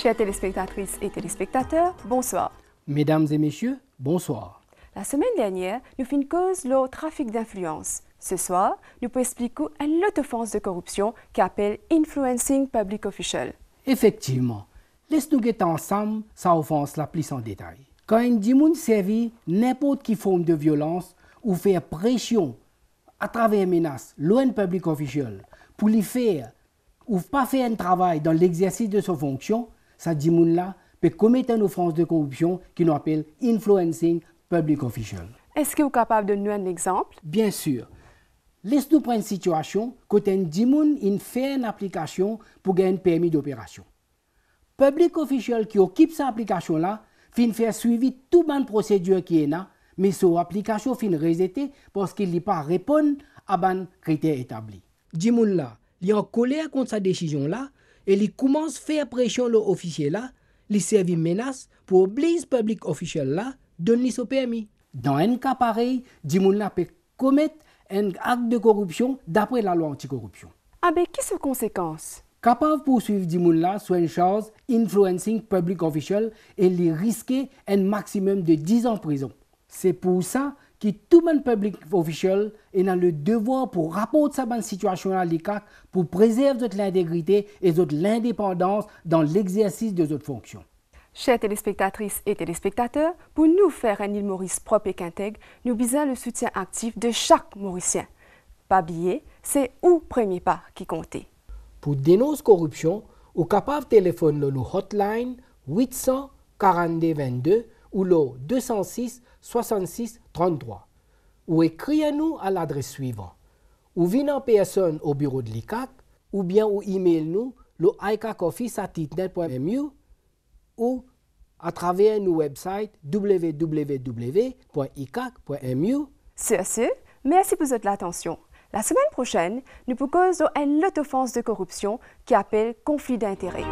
Chers téléspectatrices et téléspectateurs, bonsoir. Mesdames et messieurs, bonsoir. La semaine dernière, nous une cause le trafic d'influence. Ce soir, nous pouvons expliquer une autre offense de corruption qui appelle Influencing Public Official. Effectivement, laisse-nous guetter ensemble sa offense la plus en détail. Quand une dimune servit n'importe qui forme de violence ou faire pression à travers menace, l'ON Public Official, pour lui faire ou pas faire un travail dans l'exercice de sa fonction, cette là peut commettre une offense de corruption qui nous appelle influencing public official. Est-ce que vous êtes capable de nous un exemple? Bien sûr. Laisse-nous prendre une situation côté une fait une application pour gagner un permis d'opération. Public official qui occupe cette application là, fin faire suivi tout bonne procédure qui est là, mais son application fin résister parce qu'il n'y pas répondre à ban critères établis. Dimoun là, est en colère contre sa décision là et il commence à faire pression sur l'officier là, sert servit menace pour obliger les public officiel là, donner son permis. Dans un cas pareil, Dimoula peut commettre un acte de corruption d'après la loi anticorruption. Ah ben, qu'est-ce les conséquences Capable de poursuivre Dimoula sur une charge influencing public official et les risquer un maximum de 10 ans de prison. C'est pour ça qui, tout monde public officiel est dans le devoir pour rapporter sa bonne situation à pour pour préserver notre et notre indépendance dans l'exercice de votre fonctions. Chers téléspectatrices et téléspectateurs, pour nous faire un île Maurice propre et qu'intègre, nous visons le soutien actif de chaque Mauricien. Pas billet, c'est ou premier pas qui comptait. Pour dénoncer corruption, ou capable téléphone le hotline 800 42 22 ou le 206 66 33 ou écrivez-nous à l'adresse suivante ou venez en personne au bureau de l'ICAC ou bien ou email nous le icacoffice.net.mu ou à travers nos website www.icac.mu. C'est assez. Merci pour votre attention. La semaine prochaine, nous proposons une autre offense de corruption qui appelle conflit d'intérêts.